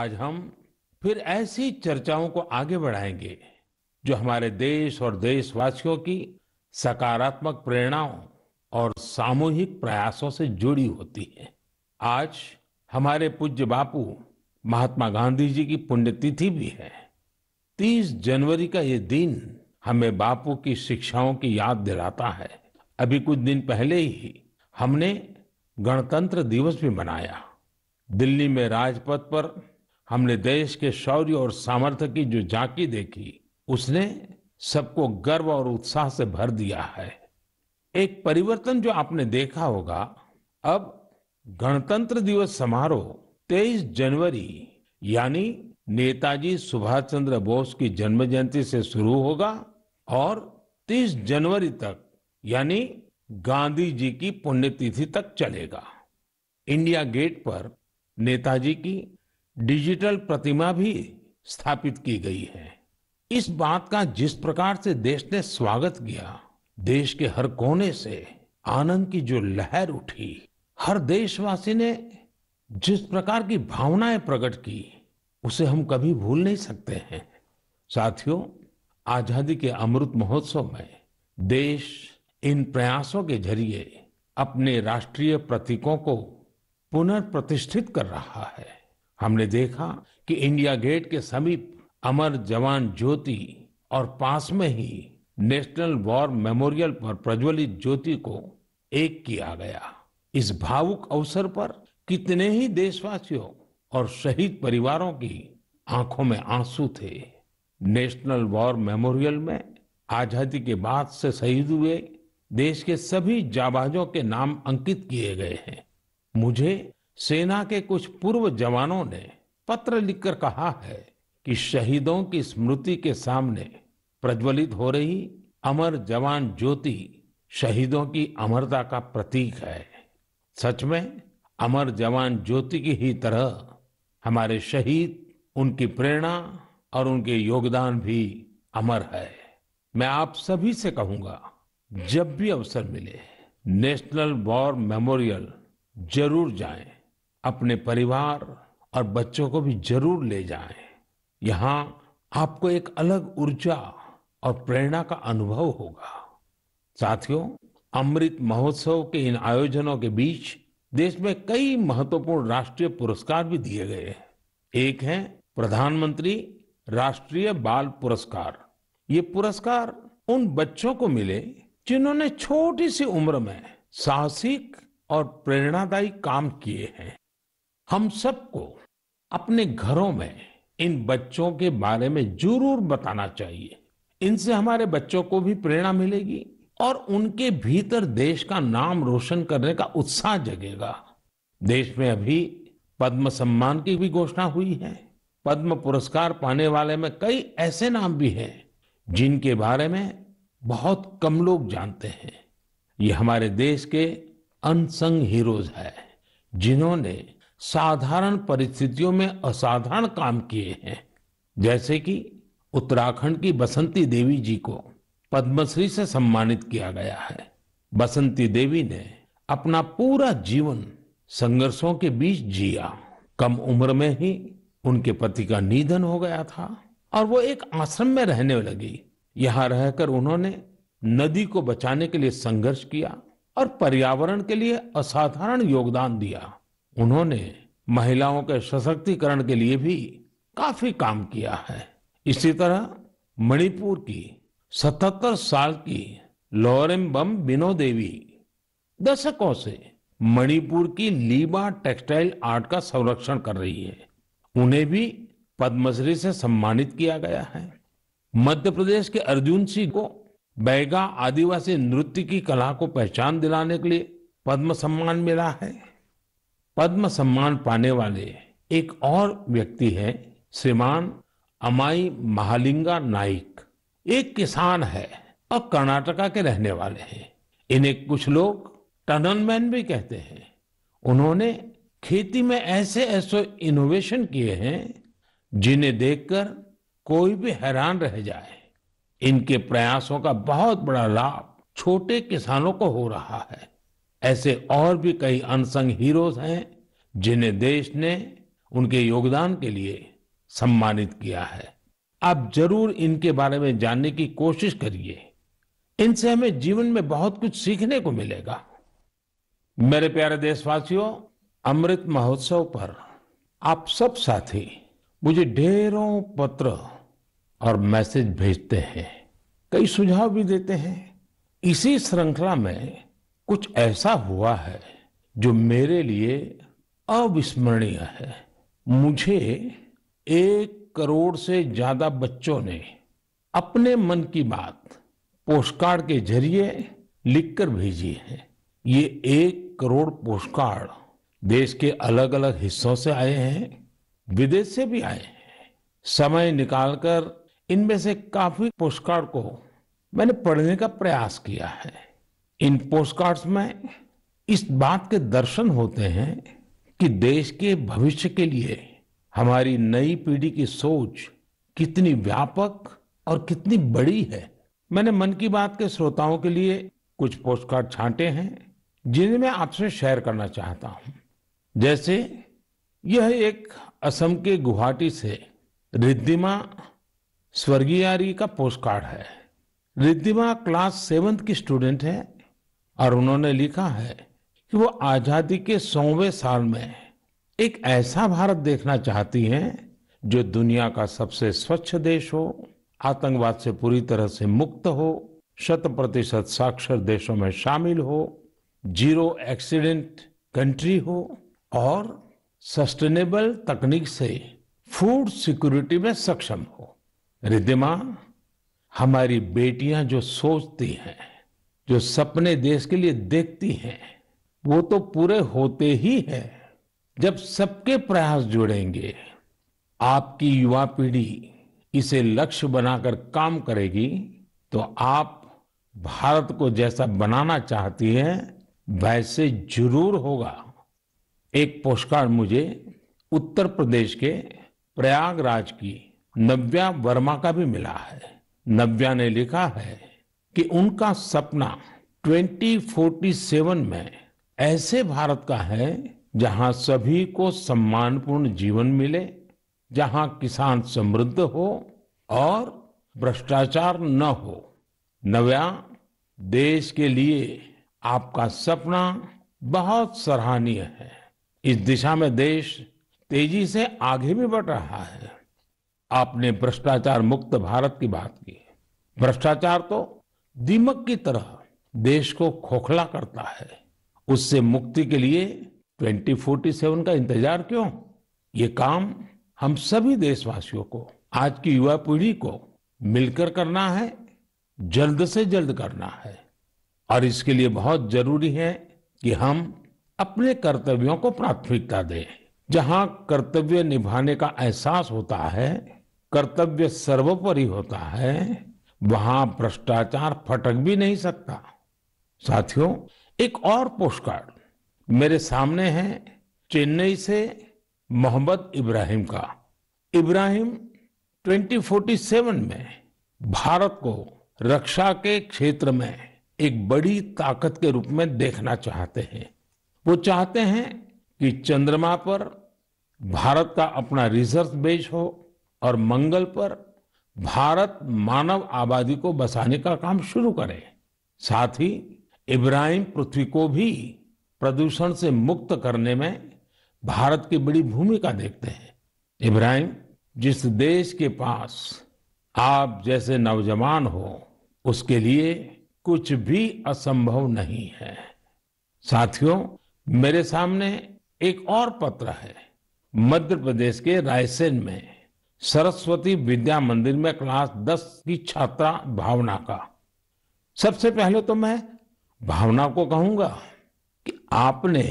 आज हम फिर ऐसी चर्चाओं को आगे बढ़ाएंगे जो हमारे देश और देशवासियों की सकारात्मक प्रेरणाओं और सामूहिक प्रयासों से जुड़ी होती है आज हमारे पूज्य बापू महात्मा गांधी जी की पुण्यतिथि भी है 30 जनवरी का ये दिन हमें बापू की शिक्षाओं की याद दिलाता है अभी कुछ दिन पहले ही हमने गणतंत्र दिवस भी मनाया दिल्ली में राजपथ पर हमने देश के शौर्य और सामर्थ्य की जो झांकी देखी उसने सबको गर्व और उत्साह से भर दिया है एक परिवर्तन जो आपने देखा होगा अब गणतंत्र दिवस समारोह 23 जनवरी यानी नेताजी सुभाष चंद्र बोस की जन्म जयंती से शुरू होगा और 30 जनवरी तक यानी गांधी जी की पुण्यतिथि तक चलेगा इंडिया गेट पर नेताजी की डिजिटल प्रतिमा भी स्थापित की गई है इस बात का जिस प्रकार से देश ने स्वागत किया देश के हर कोने से आनंद की जो लहर उठी हर देशवासी ने जिस प्रकार की भावनाएं प्रकट की उसे हम कभी भूल नहीं सकते हैं साथियों आजादी के अमृत महोत्सव में देश इन प्रयासों के जरिए अपने राष्ट्रीय प्रतीकों को पुनर्प्रतिष्ठित कर रहा है हमने देखा कि इंडिया गेट के समीप अमर जवान ज्योति और पास में ही नेशनल वॉर मेमोरियल पर प्रज्वलित ज्योति को एक किया गया इस भावुक अवसर पर कितने ही देशवासियों और शहीद परिवारों की आंखों में आंसू थे नेशनल वॉर मेमोरियल में आजादी के बाद से शहीद हुए देश के सभी जाबाजों के नाम अंकित किए गए हैं मुझे सेना के कुछ पूर्व जवानों ने पत्र लिखकर कहा है कि शहीदों की स्मृति के सामने प्रज्वलित हो रही अमर जवान ज्योति शहीदों की अमरता का प्रतीक है सच में अमर जवान ज्योति की ही तरह हमारे शहीद उनकी प्रेरणा और उनके योगदान भी अमर है मैं आप सभी से कहूंगा जब भी अवसर मिले नेशनल वॉर मेमोरियल जरूर जाएं अपने परिवार और बच्चों को भी जरूर ले जाएं। यहाँ आपको एक अलग ऊर्जा और प्रेरणा का अनुभव होगा साथियों अमृत महोत्सव के इन आयोजनों के बीच देश में कई महत्वपूर्ण राष्ट्रीय पुरस्कार भी दिए गए हैं एक है प्रधानमंत्री राष्ट्रीय बाल पुरस्कार ये पुरस्कार उन बच्चों को मिले जिन्होंने छोटी सी उम्र में साहसिक और प्रेरणादायी काम किए हैं हम सबको अपने घरों में इन बच्चों के बारे में जरूर बताना चाहिए इनसे हमारे बच्चों को भी प्रेरणा मिलेगी और उनके भीतर देश का नाम रोशन करने का उत्साह जगेगा देश में अभी पद्म सम्मान की भी घोषणा हुई है पद्म पुरस्कार पाने वाले में कई ऐसे नाम भी हैं जिनके बारे में बहुत कम लोग जानते हैं ये हमारे देश के अनसंग हीरोज है जिन्होंने साधारण परिस्थितियों में असाधारण काम किए हैं जैसे कि उत्तराखंड की बसंती देवी जी को पद्मश्री से सम्मानित किया गया है बसंती देवी ने अपना पूरा जीवन संघर्षों के बीच जिया कम उम्र में ही उनके पति का निधन हो गया था और वो एक आश्रम में रहने लगी यहाँ रहकर उन्होंने नदी को बचाने के लिए संघर्ष किया और पर्यावरण के लिए असाधारण योगदान दिया उन्होंने महिलाओं के सशक्तिकरण के लिए भी काफी काम किया है इसी तरह मणिपुर की 77 साल की लोरेम बम बिनो देवी दशकों से मणिपुर की लीबा टेक्सटाइल आर्ट का संरक्षण कर रही है उन्हें भी पद्मश्री से सम्मानित किया गया है मध्य प्रदेश के अर्जुन सिंह को बैगा आदिवासी नृत्य की कला को पहचान दिलाने के लिए पद्म सम्मान मिला है पद्म सम्मान पाने वाले एक और व्यक्ति हैं श्रीमान अमाई महालिंगा नाइक एक किसान है और कर्नाटका के रहने वाले हैं इन्हें कुछ लोग टनल मैन भी कहते हैं उन्होंने खेती में ऐसे ऐसे इनोवेशन किए हैं जिन्हें देखकर कोई भी हैरान रह जाए इनके प्रयासों का बहुत बड़ा लाभ छोटे किसानों को हो रहा है ऐसे और भी कई अनसंग हीरोज हैं जिन्हें देश ने उनके योगदान के लिए सम्मानित किया है आप जरूर इनके बारे में जानने की कोशिश करिए इनसे हमें जीवन में बहुत कुछ सीखने को मिलेगा मेरे प्यारे देशवासियों अमृत महोत्सव पर आप सब साथी मुझे ढेरों पत्र और मैसेज भेजते हैं कई सुझाव भी देते हैं इसी श्रृंखला में कुछ ऐसा हुआ है जो मेरे लिए अविस्मरणीय है मुझे एक करोड़ से ज्यादा बच्चों ने अपने मन की बात पोस्ट कार्ड के जरिए लिखकर भेजी है ये एक करोड़ पोस्ट कार्ड देश के अलग अलग हिस्सों से आए हैं विदेश से भी आए हैं समय निकालकर इनमें से काफी पोस्ट कार्ड को मैंने पढ़ने का प्रयास किया है इन पोस्टकार्ड्स में इस बात के दर्शन होते हैं कि देश के भविष्य के लिए हमारी नई पीढ़ी की सोच कितनी व्यापक और कितनी बड़ी है मैंने मन की बात के श्रोताओं के लिए कुछ पोस्टकार्ड छांटे हैं जिन्हें मैं आपसे शेयर करना चाहता हूं जैसे यह एक असम के गुवाहाटी से रिद्धिमा स्वर्गीयारी का पोस्टकार्ड है रिद्धिमा क्लास सेवंथ की स्टूडेंट है और उन्होंने लिखा है कि वो आजादी के सौवें साल में एक ऐसा भारत देखना चाहती हैं जो दुनिया का सबसे स्वच्छ देश हो आतंकवाद से पूरी तरह से मुक्त हो शत प्रतिशत साक्षर देशों में शामिल हो जीरो एक्सीडेंट कंट्री हो और सस्टेनेबल तकनीक से फूड सिक्योरिटी में सक्षम हो रिद्धिमा हमारी बेटियां जो सोचती हैं जो सपने देश के लिए देखती हैं वो तो पूरे होते ही हैं जब सबके प्रयास जुड़ेंगे आपकी युवा पीढ़ी इसे लक्ष्य बनाकर काम करेगी तो आप भारत को जैसा बनाना चाहती है वैसे जरूर होगा एक पोस्टकार्ड मुझे उत्तर प्रदेश के प्रयागराज की नव्या वर्मा का भी मिला है नव्या ने लिखा है कि उनका सपना 2047 में ऐसे भारत का है जहां सभी को सम्मानपूर्ण जीवन मिले जहां किसान समृद्ध हो और भ्रष्टाचार न हो नव्या देश के लिए आपका सपना बहुत सराहनीय है इस दिशा में देश तेजी से आगे भी बढ़ रहा है आपने भ्रष्टाचार मुक्त भारत की बात की भ्रष्टाचार तो दीमक की तरह देश को खोखला करता है उससे मुक्ति के लिए 2047 का इंतजार क्यों ये काम हम सभी देशवासियों को आज की युवा पीढ़ी को मिलकर करना है जल्द से जल्द करना है और इसके लिए बहुत जरूरी है कि हम अपने कर्तव्यों को प्राथमिकता दें जहां कर्तव्य निभाने का एहसास होता है कर्तव्य सर्वोपरि होता है वहां भ्रष्टाचार फटक भी नहीं सकता साथियों एक और पोस्ट कार्ड मेरे सामने है चेन्नई से मोहम्मद इब्राहिम का इब्राहिम 2047 में भारत को रक्षा के क्षेत्र में एक बड़ी ताकत के रूप में देखना चाहते हैं वो चाहते हैं कि चंद्रमा पर भारत का अपना रिसर्च बेस हो और मंगल पर भारत मानव आबादी को बसाने का काम शुरू करे साथ ही इब्राहिम पृथ्वी को भी प्रदूषण से मुक्त करने में भारत की बड़ी भूमिका देखते हैं इब्राहिम जिस देश के पास आप जैसे नौजवान हो उसके लिए कुछ भी असंभव नहीं है साथियों मेरे सामने एक और पत्र है मध्य प्रदेश के रायसेन में सरस्वती विद्या मंदिर में क्लास 10 की छात्रा भावना का सबसे पहले तो मैं भावना को कहूंगा कि आपने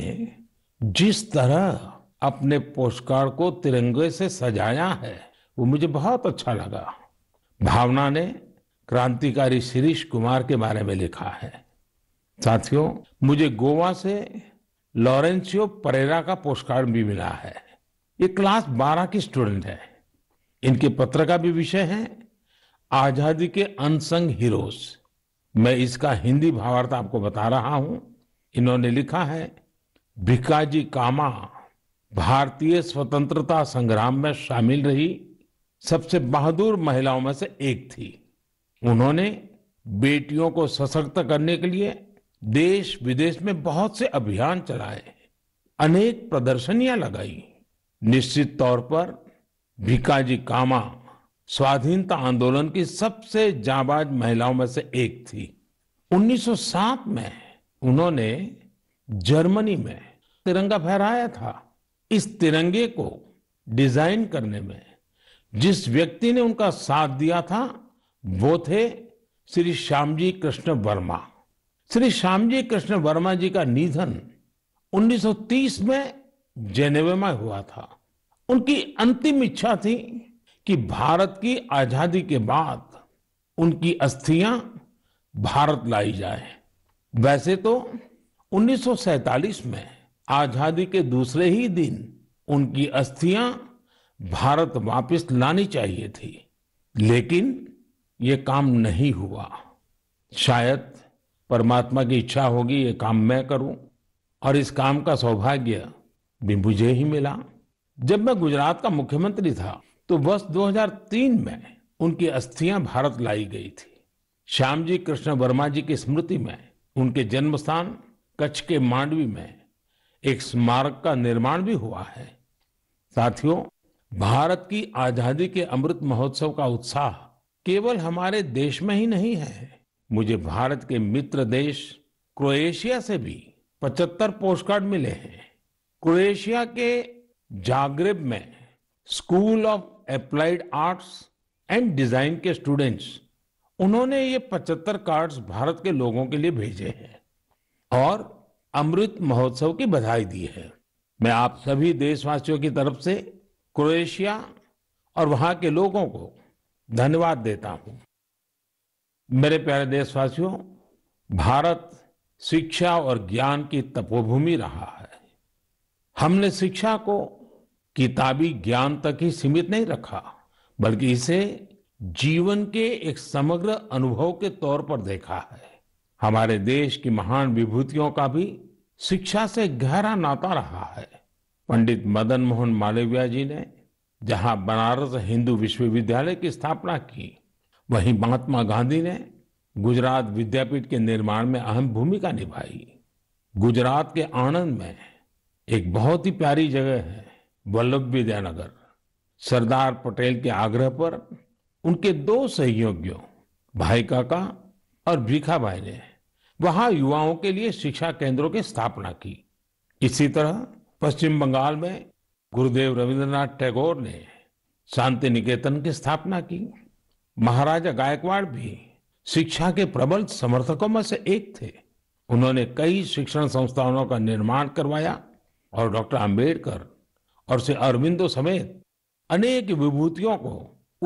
जिस तरह अपने पोस्टकार्ड को तिरंगे से सजाया है वो मुझे बहुत अच्छा लगा भावना ने क्रांतिकारी शिरीष कुमार के बारे में लिखा है साथियों मुझे गोवा से लॉरेंसियो परेरा का पोस्टकार्ड भी मिला है ये क्लास 12 की स्टूडेंट है इनके पत्र का भी विषय है आजादी के अनसंग हीरोज मैं इसका हिंदी भावार्थ आपको बता रहा हूं इन्होंने लिखा है भिकाजी कामा भारतीय स्वतंत्रता संग्राम में शामिल रही सबसे बहादुर महिलाओं में से एक थी उन्होंने बेटियों को सशक्त करने के लिए देश विदेश में बहुत से अभियान चलाए अनेक प्रदर्शनियां लगाई निश्चित तौर पर भिकाजी कामा स्वाधीनता आंदोलन की सबसे जाबाज महिलाओं में से एक थी 1907 में उन्होंने जर्मनी में तिरंगा फहराया था इस तिरंगे को डिजाइन करने में जिस व्यक्ति ने उनका साथ दिया था वो थे श्री श्यामजी कृष्ण वर्मा श्री श्यामजी कृष्ण वर्मा जी का निधन 1930 में जेनेवे में हुआ था उनकी अंतिम इच्छा थी कि भारत की आजादी के बाद उनकी अस्थियां भारत लाई जाए वैसे तो 1947 में आजादी के दूसरे ही दिन उनकी अस्थियां भारत वापस लानी चाहिए थी लेकिन ये काम नहीं हुआ शायद परमात्मा की इच्छा होगी ये काम मैं करूं और इस काम का सौभाग्य भी मुझे ही मिला जब मैं गुजरात का मुख्यमंत्री था तो वर्ष 2003 में उनकी अस्थियां भारत लाई गई थी श्याम जी कृष्ण वर्मा जी की स्मृति में उनके जन्म स्थान कच्छ के मांडवी में एक स्मारक का निर्माण भी हुआ है साथियों भारत की आजादी के अमृत महोत्सव का उत्साह केवल हमारे देश में ही नहीं है मुझे भारत के मित्र देश क्रोएशिया से भी 75 पोस्टकार्ड मिले हैं क्रोएशिया के जागरेब में school of applied arts and design के स्टूडेंट्स उन्होंने ये 75 कार्ड्स भारत के लोगों के लिए भेजे हैं और अमृत महोत्सव की बधाई दी है मैं आप सभी देशवासियों की तरफ से क्रोएशिया और वहां के लोगों को धन्यवाद देता हूं मेरे प्यारे देशवासियों भारत शिक्षा और ज्ञान की तपोभूमि रहा है हमने शिक्षा को किताबी ज्ञान तक ही सीमित नहीं रखा बल्कि इसे जीवन के एक समग्र अनुभव के तौर पर देखा है हमारे देश की महान विभूतियों का भी शिक्षा से गहरा नाता रहा है पंडित मदन मोहन मालवीय जी ने जहां बनारस हिंदू विश्वविद्यालय की स्थापना की वहीं महात्मा गांधी ने गुजरात विद्यापीठ के निर्माण में अहम भूमिका निभाई गुजरात के आणंद में एक बहुत ही प्यारी जगह है वल्लभ विद्यानगर सरदार पटेल के आग्रह पर उनके दो सहयोगियों भाई काका और भीखा भाई ने वहां युवाओं के लिए शिक्षा केंद्रों की स्थापना की इसी तरह पश्चिम बंगाल में गुरुदेव रविंद्रनाथ टैगोर ने शांति निकेतन की स्थापना की महाराजा गायकवाड़ भी शिक्षा के प्रबल समर्थकों में से एक थे उन्होंने कई शिक्षण संस्थानों का निर्माण करवाया और डॉक्टर अंबेडकर और श्री अरविंदो समेत अनेक विभूतियों को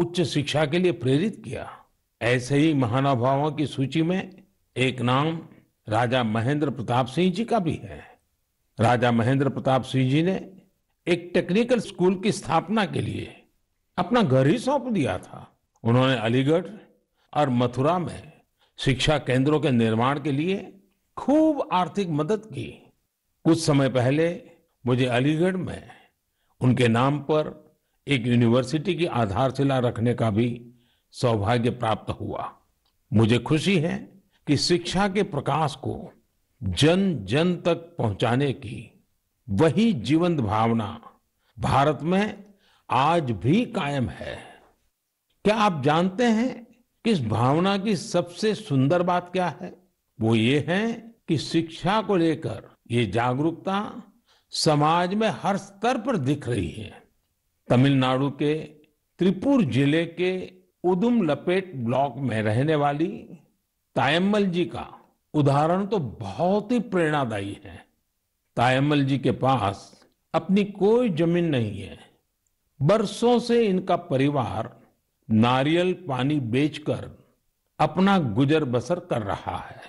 उच्च शिक्षा के लिए प्रेरित किया ऐसे ही महानुभावों की सूची में एक नाम राजा महेंद्र प्रताप सिंह जी का भी है राजा महेंद्र प्रताप सिंह जी ने एक टेक्निकल स्कूल की स्थापना के लिए अपना घर ही सौंप दिया था उन्होंने अलीगढ़ और मथुरा में शिक्षा केंद्रों के निर्माण के लिए खूब आर्थिक मदद की कुछ समय पहले मुझे अलीगढ़ में उनके नाम पर एक यूनिवर्सिटी की आधारशिला रखने का भी सौभाग्य प्राप्त हुआ मुझे खुशी है कि शिक्षा के प्रकाश को जन जन तक पहुंचाने की वही जीवंत भावना भारत में आज भी कायम है क्या आप जानते हैं कि इस भावना की सबसे सुंदर बात क्या है वो ये है कि शिक्षा को लेकर ये जागरूकता समाज में हर स्तर पर दिख रही है तमिलनाडु के त्रिपुर जिले के उदुम लपेट ब्लॉक में रहने वाली तायम्मल जी का उदाहरण तो बहुत ही प्रेरणादायी है तायम्मल जी के पास अपनी कोई जमीन नहीं है बरसों से इनका परिवार नारियल पानी बेचकर अपना गुजर बसर कर रहा है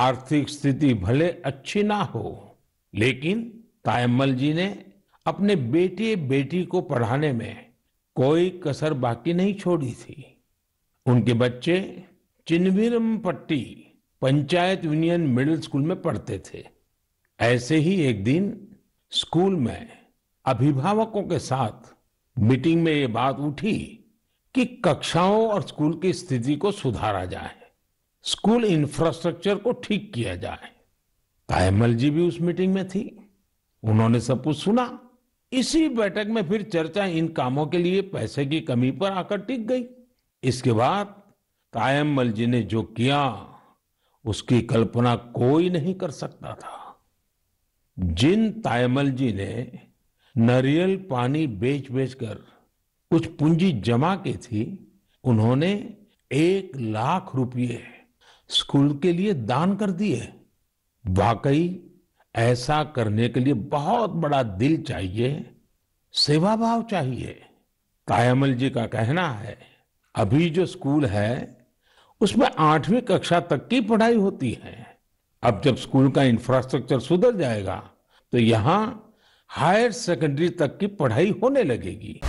आर्थिक स्थिति भले अच्छी ना हो लेकिन तायम्मल जी ने अपने बेटे बेटी को पढ़ाने में कोई कसर बाकी नहीं छोड़ी थी उनके बच्चे चिनवीरम पट्टी पंचायत यूनियन मिडिल स्कूल में पढ़ते थे ऐसे ही एक दिन स्कूल में अभिभावकों के साथ मीटिंग में ये बात उठी कि कक्षाओं और स्कूल की स्थिति को सुधारा जाए स्कूल इंफ्रास्ट्रक्चर को ठीक किया जाए तायमल जी भी उस मीटिंग में थी उन्होंने सब कुछ सुना इसी बैठक में फिर चर्चा इन कामों के लिए पैसे की कमी पर आकर टिक गई इसके बाद तायमल जी ने जो किया उसकी कल्पना कोई नहीं कर सकता था जिन तायमल जी ने नरियल पानी बेच बेच कर कुछ पूंजी जमा की थी उन्होंने एक लाख रुपये स्कूल के लिए दान कर दिए वाकई ऐसा करने के लिए बहुत बड़ा दिल चाहिए सेवा भाव चाहिए कायमल जी का कहना है अभी जो स्कूल है उसमें आठवीं कक्षा तक की पढ़ाई होती है अब जब स्कूल का इंफ्रास्ट्रक्चर सुधर जाएगा तो यहाँ हायर सेकेंडरी तक की पढ़ाई होने लगेगी